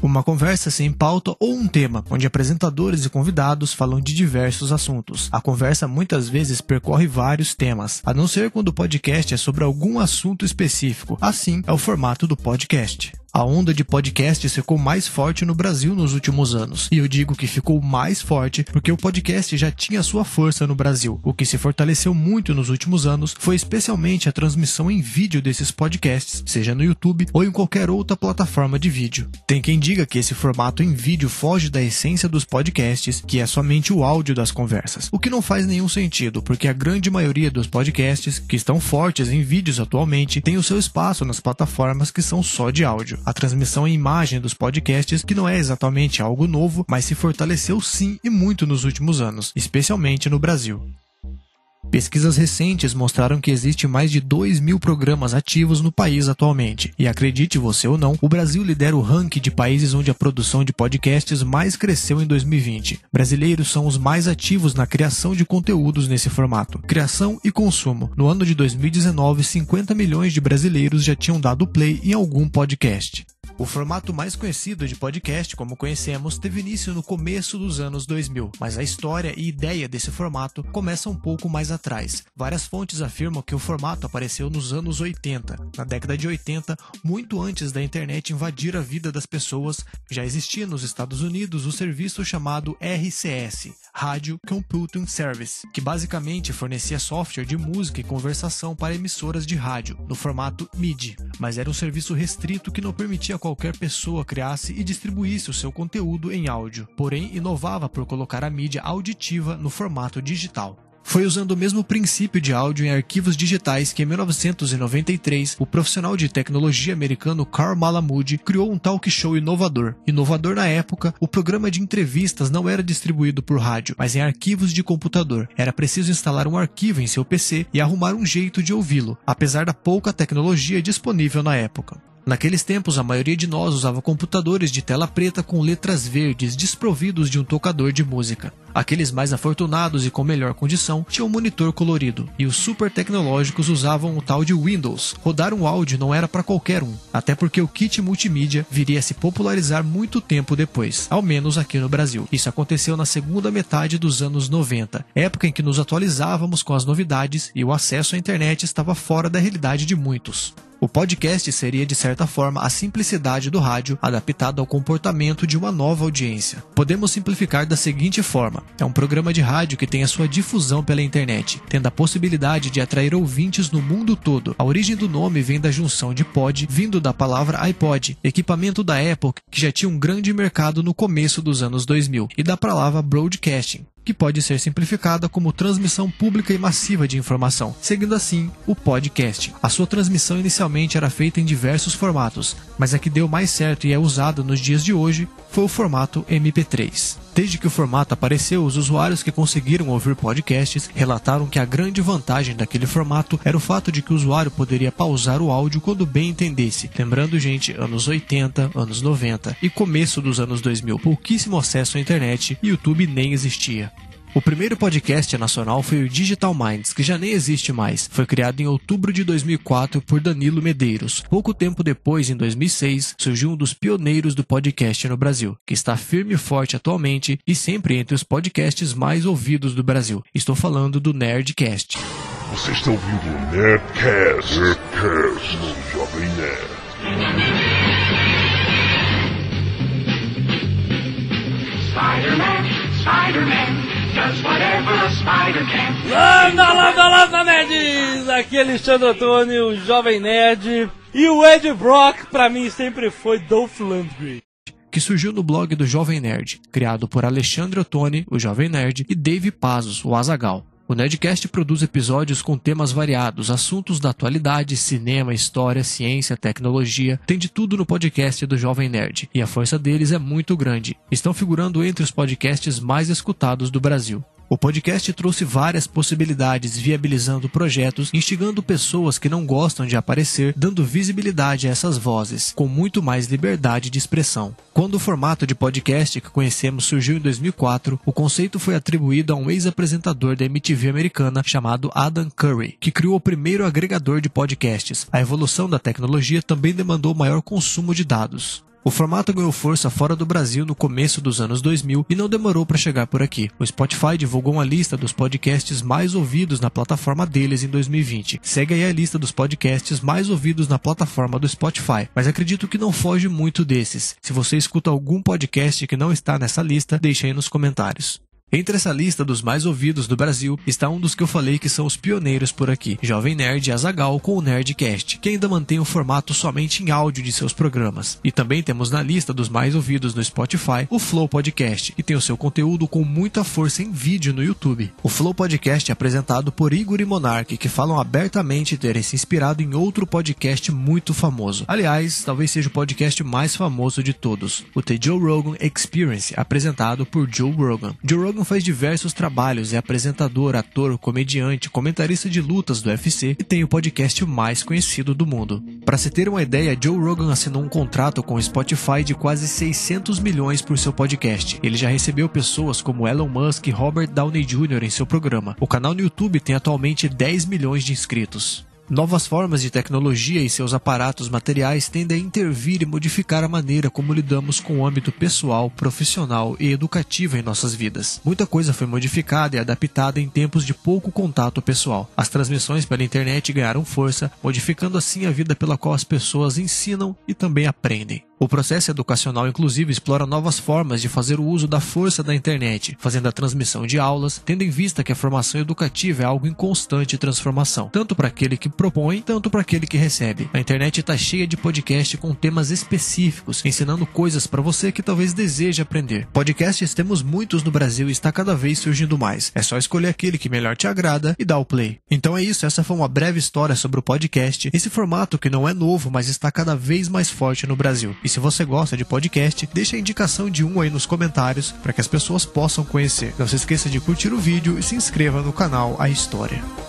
Uma conversa sem pauta ou um tema, onde apresentadores e convidados falam de diversos assuntos. A conversa muitas vezes percorre vários temas, a não ser quando o podcast é sobre algum assunto específico. Assim é o formato do podcast. A onda de podcasts ficou mais forte no Brasil nos últimos anos. E eu digo que ficou mais forte porque o podcast já tinha sua força no Brasil. O que se fortaleceu muito nos últimos anos foi especialmente a transmissão em vídeo desses podcasts, seja no YouTube ou em qualquer outra plataforma de vídeo. Tem quem diga que esse formato em vídeo foge da essência dos podcasts, que é somente o áudio das conversas, o que não faz nenhum sentido, porque a grande maioria dos podcasts que estão fortes em vídeos atualmente tem o seu espaço nas plataformas que são só de áudio a transmissão em imagem dos podcasts, que não é exatamente algo novo, mas se fortaleceu sim e muito nos últimos anos, especialmente no Brasil. Pesquisas recentes mostraram que existe mais de 2 mil programas ativos no país atualmente. E acredite você ou não, o Brasil lidera o ranking de países onde a produção de podcasts mais cresceu em 2020. Brasileiros são os mais ativos na criação de conteúdos nesse formato. Criação e consumo. No ano de 2019, 50 milhões de brasileiros já tinham dado play em algum podcast. O formato mais conhecido de podcast, como conhecemos, teve início no começo dos anos 2000, mas a história e ideia desse formato começa um pouco mais atrás. Várias fontes afirmam que o formato apareceu nos anos 80. Na década de 80, muito antes da internet invadir a vida das pessoas, já existia nos Estados Unidos o serviço chamado RCS, Radio Computing Service, que basicamente fornecia software de música e conversação para emissoras de rádio, no formato MIDI, mas era um serviço restrito que não permitia qualquer pessoa criasse e distribuísse o seu conteúdo em áudio, porém inovava por colocar a mídia auditiva no formato digital. Foi usando o mesmo princípio de áudio em arquivos digitais que em 1993 o profissional de tecnologia americano Carl Malamud criou um talk show inovador. Inovador na época, o programa de entrevistas não era distribuído por rádio, mas em arquivos de computador. Era preciso instalar um arquivo em seu PC e arrumar um jeito de ouvi-lo, apesar da pouca tecnologia disponível na época. Naqueles tempos, a maioria de nós usava computadores de tela preta com letras verdes, desprovidos de um tocador de música. Aqueles mais afortunados e com melhor condição tinham monitor colorido, e os super tecnológicos usavam o tal de Windows. Rodar um áudio não era para qualquer um, até porque o kit multimídia viria a se popularizar muito tempo depois, ao menos aqui no Brasil. Isso aconteceu na segunda metade dos anos 90, época em que nos atualizávamos com as novidades e o acesso à internet estava fora da realidade de muitos. O podcast seria, de certa forma, a simplicidade do rádio adaptada ao comportamento de uma nova audiência. Podemos simplificar da seguinte forma é um programa de rádio que tem a sua difusão pela internet, tendo a possibilidade de atrair ouvintes no mundo todo. A origem do nome vem da junção de pod, vindo da palavra iPod, equipamento da Apple que já tinha um grande mercado no começo dos anos 2000, e da palavra broadcasting, que pode ser simplificada como transmissão pública e massiva de informação, seguindo assim o podcast. A sua transmissão inicialmente era feita em diversos formatos, mas a que deu mais certo e é usada nos dias de hoje foi o formato MP3. Desde que o formato apareceu, os usuários que conseguiram ouvir podcasts relataram que a grande vantagem daquele formato era o fato de que o usuário poderia pausar o áudio quando bem entendesse. Lembrando, gente, anos 80, anos 90 e começo dos anos 2000, pouquíssimo acesso à internet e YouTube nem existia. O primeiro podcast nacional foi o Digital Minds, que já nem existe mais. Foi criado em outubro de 2004 por Danilo Medeiros. Pouco tempo depois, em 2006, surgiu um dos pioneiros do podcast no Brasil, que está firme e forte atualmente e sempre entre os podcasts mais ouvidos do Brasil. Estou falando do Nerdcast. Você está ouvindo o Nerdcast, Nerdcast no Jovem Nerd. Landa, landa, landa, nerds! Aqui é Alexandre Antônio, o Jovem Nerd. E o Ed Brock, pra mim, sempre foi Dolph Lundgren. Que surgiu no blog do Jovem Nerd, criado por Alexandre Ottoni, o Jovem Nerd, e Dave Pazos, o Azagal. O Nerdcast produz episódios com temas variados, assuntos da atualidade, cinema, história, ciência, tecnologia, tem de tudo no podcast do Jovem Nerd, e a força deles é muito grande. Estão figurando entre os podcasts mais escutados do Brasil. O podcast trouxe várias possibilidades, viabilizando projetos, instigando pessoas que não gostam de aparecer, dando visibilidade a essas vozes, com muito mais liberdade de expressão. Quando o formato de podcast que conhecemos surgiu em 2004, o conceito foi atribuído a um ex-apresentador da MTV americana chamado Adam Curry, que criou o primeiro agregador de podcasts. A evolução da tecnologia também demandou maior consumo de dados. O formato ganhou força fora do Brasil no começo dos anos 2000 e não demorou para chegar por aqui. O Spotify divulgou uma lista dos podcasts mais ouvidos na plataforma deles em 2020. Segue aí a lista dos podcasts mais ouvidos na plataforma do Spotify, mas acredito que não foge muito desses. Se você escuta algum podcast que não está nessa lista, deixe aí nos comentários. Entre essa lista dos mais ouvidos do Brasil está um dos que eu falei que são os pioneiros por aqui, Jovem Nerd e Azagal com o Nerdcast, que ainda mantém o formato somente em áudio de seus programas. E também temos na lista dos mais ouvidos no Spotify o Flow Podcast, que tem o seu conteúdo com muita força em vídeo no YouTube. O Flow Podcast é apresentado por Igor e Monark, que falam abertamente terem se inspirado em outro podcast muito famoso. Aliás, talvez seja o podcast mais famoso de todos, o The Joe Rogan Experience, apresentado por Joe Rogan. Joe Rogan Reagan faz diversos trabalhos, é apresentador, ator, comediante, comentarista de lutas do UFC e tem o podcast mais conhecido do mundo. Para se ter uma ideia, Joe Rogan assinou um contrato com o Spotify de quase 600 milhões por seu podcast. Ele já recebeu pessoas como Elon Musk e Robert Downey Jr. em seu programa. O canal no YouTube tem atualmente 10 milhões de inscritos. Novas formas de tecnologia e seus aparatos materiais tendem a intervir e modificar a maneira como lidamos com o âmbito pessoal, profissional e educativo em nossas vidas. Muita coisa foi modificada e adaptada em tempos de pouco contato pessoal. As transmissões pela internet ganharam força, modificando assim a vida pela qual as pessoas ensinam e também aprendem. O processo educacional, inclusive, explora novas formas de fazer o uso da força da internet, fazendo a transmissão de aulas, tendo em vista que a formação educativa é algo em constante transformação, tanto para aquele que propõe, tanto para aquele que recebe. A internet está cheia de podcasts com temas específicos, ensinando coisas para você que talvez deseje aprender. Podcasts temos muitos no Brasil e está cada vez surgindo mais. É só escolher aquele que melhor te agrada e dar o play. Então é isso, essa foi uma breve história sobre o podcast, esse formato que não é novo, mas está cada vez mais forte no Brasil. E se você gosta de podcast, deixe a indicação de um aí nos comentários para que as pessoas possam conhecer. Não se esqueça de curtir o vídeo e se inscreva no canal A História.